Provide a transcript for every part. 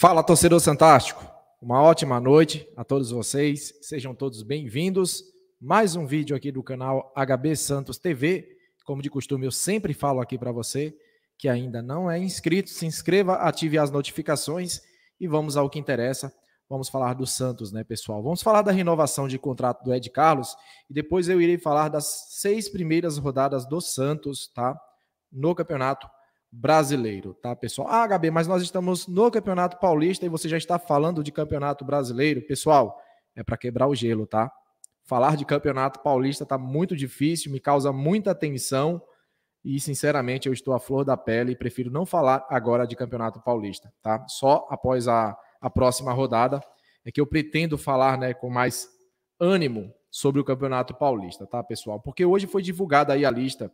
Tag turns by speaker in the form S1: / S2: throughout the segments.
S1: Fala, torcedor fantástico. Uma ótima noite a todos vocês. Sejam todos bem-vindos. Mais um vídeo aqui do canal HB Santos TV. Como de costume, eu sempre falo aqui para você que ainda não é inscrito, se inscreva, ative as notificações e vamos ao que interessa. Vamos falar do Santos, né, pessoal? Vamos falar da renovação de contrato do Ed Carlos e depois eu irei falar das seis primeiras rodadas do Santos, tá? No Campeonato brasileiro, tá, pessoal? Ah, HB, mas nós estamos no Campeonato Paulista e você já está falando de Campeonato Brasileiro. Pessoal, é para quebrar o gelo, tá? Falar de Campeonato Paulista tá muito difícil, me causa muita tensão e, sinceramente, eu estou à flor da pele e prefiro não falar agora de Campeonato Paulista, tá? Só após a, a próxima rodada é que eu pretendo falar, né, com mais ânimo sobre o Campeonato Paulista, tá, pessoal? Porque hoje foi divulgada aí a lista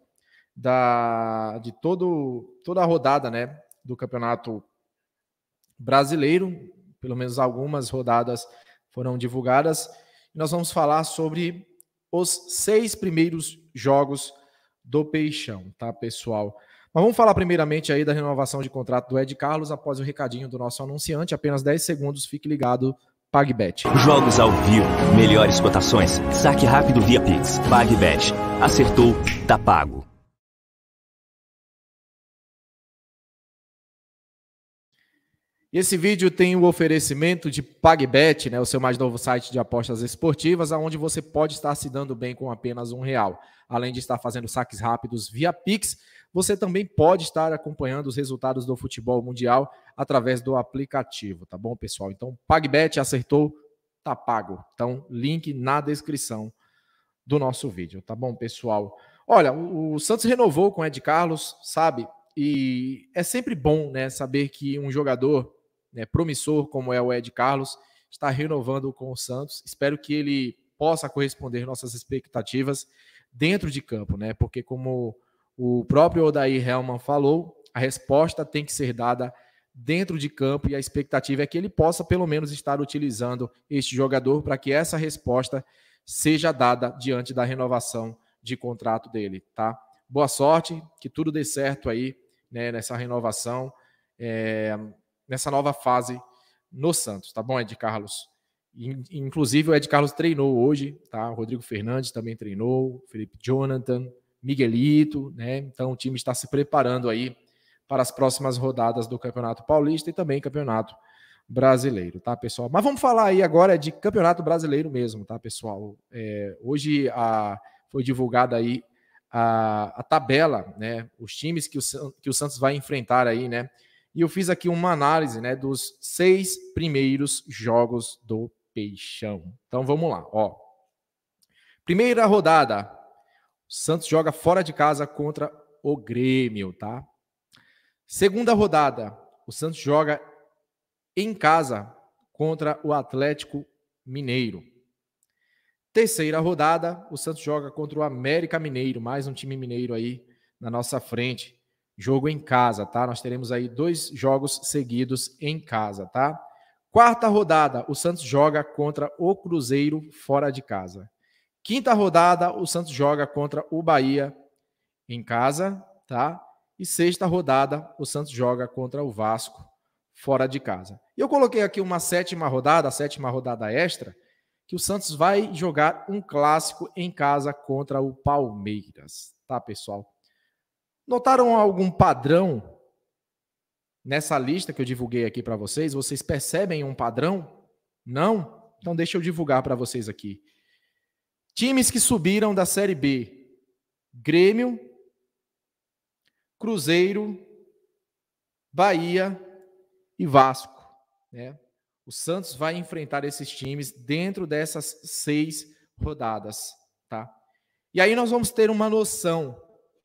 S1: da, de todo, toda a rodada né, do Campeonato Brasileiro, pelo menos algumas rodadas foram divulgadas. Nós vamos falar sobre os seis primeiros jogos do Peixão, tá, pessoal? Mas vamos falar primeiramente aí da renovação de contrato do Ed Carlos após o recadinho do nosso anunciante. Apenas 10 segundos, fique ligado. PagBet. Jogos ao vivo, melhores cotações, saque rápido via Pix. PagBet. Acertou, tá pago. E esse vídeo tem o oferecimento de PagBet, né, o seu mais novo site de apostas esportivas, aonde você pode estar se dando bem com apenas um real. Além de estar fazendo saques rápidos via Pix, você também pode estar acompanhando os resultados do futebol mundial através do aplicativo, tá bom, pessoal? Então, PagBet acertou, tá pago. Então, link na descrição do nosso vídeo, tá bom, pessoal? Olha, o Santos renovou com o Ed Carlos, sabe? E é sempre bom, né, saber que um jogador né, promissor como é o Ed Carlos, está renovando com o Santos. Espero que ele possa corresponder nossas expectativas dentro de campo, né? Porque como o próprio Odair Helman falou, a resposta tem que ser dada dentro de campo e a expectativa é que ele possa pelo menos estar utilizando este jogador para que essa resposta seja dada diante da renovação de contrato dele, tá? Boa sorte, que tudo dê certo aí né, nessa renovação. É, nessa nova fase no Santos, tá bom, Ed Carlos? Inclusive, o Ed Carlos treinou hoje, tá? O Rodrigo Fernandes também treinou, Felipe Jonathan, Miguelito, né? Então, o time está se preparando aí para as próximas rodadas do Campeonato Paulista e também Campeonato Brasileiro, tá, pessoal? Mas vamos falar aí agora de Campeonato Brasileiro mesmo, tá, pessoal? É, hoje a, foi divulgada aí a, a tabela, né? Os times que o, que o Santos vai enfrentar aí, né? E eu fiz aqui uma análise né, dos seis primeiros jogos do Peixão. Então vamos lá. Ó. Primeira rodada. O Santos joga fora de casa contra o Grêmio, tá? Segunda rodada. O Santos joga em casa contra o Atlético Mineiro. Terceira rodada, o Santos joga contra o América Mineiro, mais um time mineiro aí na nossa frente jogo em casa, tá? Nós teremos aí dois jogos seguidos em casa, tá? Quarta rodada, o Santos joga contra o Cruzeiro fora de casa. Quinta rodada, o Santos joga contra o Bahia em casa, tá? E sexta rodada, o Santos joga contra o Vasco fora de casa. E eu coloquei aqui uma sétima rodada, a sétima rodada extra, que o Santos vai jogar um clássico em casa contra o Palmeiras, tá, pessoal? Notaram algum padrão nessa lista que eu divulguei aqui para vocês? Vocês percebem um padrão? Não? Então deixa eu divulgar para vocês aqui. Times que subiram da Série B: Grêmio, Cruzeiro, Bahia e Vasco. Né? O Santos vai enfrentar esses times dentro dessas seis rodadas, tá? E aí nós vamos ter uma noção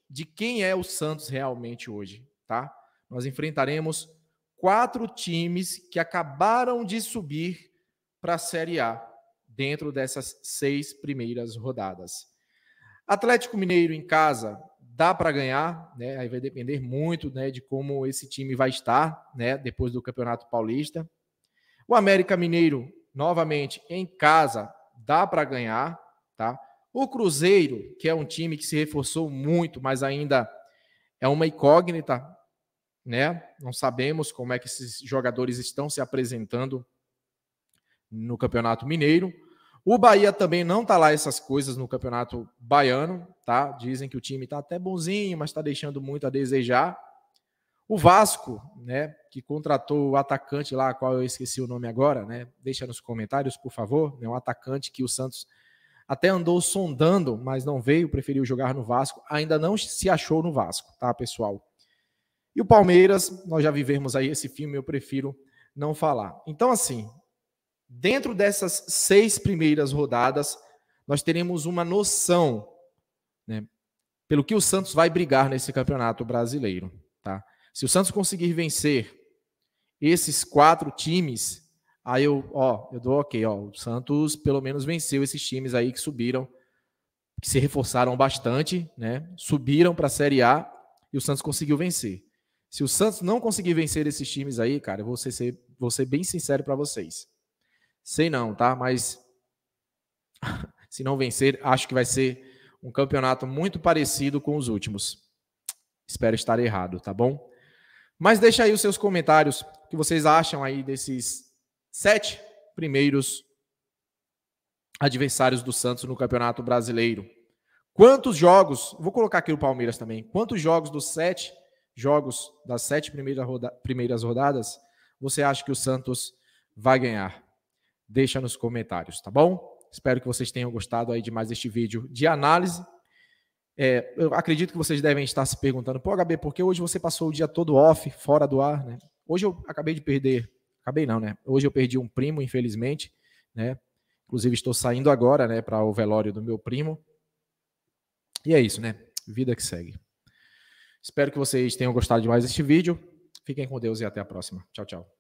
S1: de quem é o Santos realmente hoje, tá? Nós enfrentaremos quatro times que acabaram de subir para a Série A dentro dessas seis primeiras rodadas. Atlético Mineiro em casa dá para ganhar, né? Aí vai depender muito, né, de como esse time vai estar, né, depois do Campeonato Paulista. O América Mineiro novamente em casa dá para ganhar, tá? O Cruzeiro, que é um time que se reforçou muito, mas ainda é uma incógnita, né? Não sabemos como é que esses jogadores estão se apresentando no Campeonato Mineiro. O Bahia também não tá lá essas coisas no Campeonato Baiano, tá? Dizem que o time tá até bonzinho, mas tá deixando muito a desejar. O Vasco, né, que contratou o atacante lá, qual eu esqueci o nome agora, né? Deixa nos comentários, por favor, né? Um atacante que o Santos até andou sondando, mas não veio, preferiu jogar no Vasco. Ainda não se achou no Vasco, tá, pessoal? E o Palmeiras, nós já vivemos aí esse filme, eu prefiro não falar. Então, assim, dentro dessas seis primeiras rodadas, nós teremos uma noção, né, pelo que o Santos vai brigar nesse campeonato brasileiro, tá? Se o Santos conseguir vencer esses quatro times, Aí eu, ó, eu dou ok, ó, o Santos pelo menos venceu esses times aí que subiram, que se reforçaram bastante, né? Subiram para a Série A e o Santos conseguiu vencer. Se o Santos não conseguir vencer esses times aí, cara, eu vou ser, vou ser bem sincero para vocês. Sei não, tá? Mas se não vencer, acho que vai ser um campeonato muito parecido com os últimos. Espero estar errado, tá bom? Mas deixa aí os seus comentários, o que vocês acham aí desses sete primeiros adversários do Santos no Campeonato Brasileiro. Quantos jogos, vou colocar aqui o Palmeiras também, quantos jogos dos sete jogos das sete primeiras, roda, primeiras rodadas você acha que o Santos vai ganhar? Deixa nos comentários, tá bom? Espero que vocês tenham gostado aí de mais este vídeo de análise. É, eu acredito que vocês devem estar se perguntando, pô, HB, por que hoje você passou o dia todo off, fora do ar, né? Hoje eu acabei de perder Acabei não, né? Hoje eu perdi um primo, infelizmente, né? Inclusive estou saindo agora, né, para o velório do meu primo. E é isso, né? Vida que segue. Espero que vocês tenham gostado de mais este vídeo. Fiquem com Deus e até a próxima. Tchau, tchau.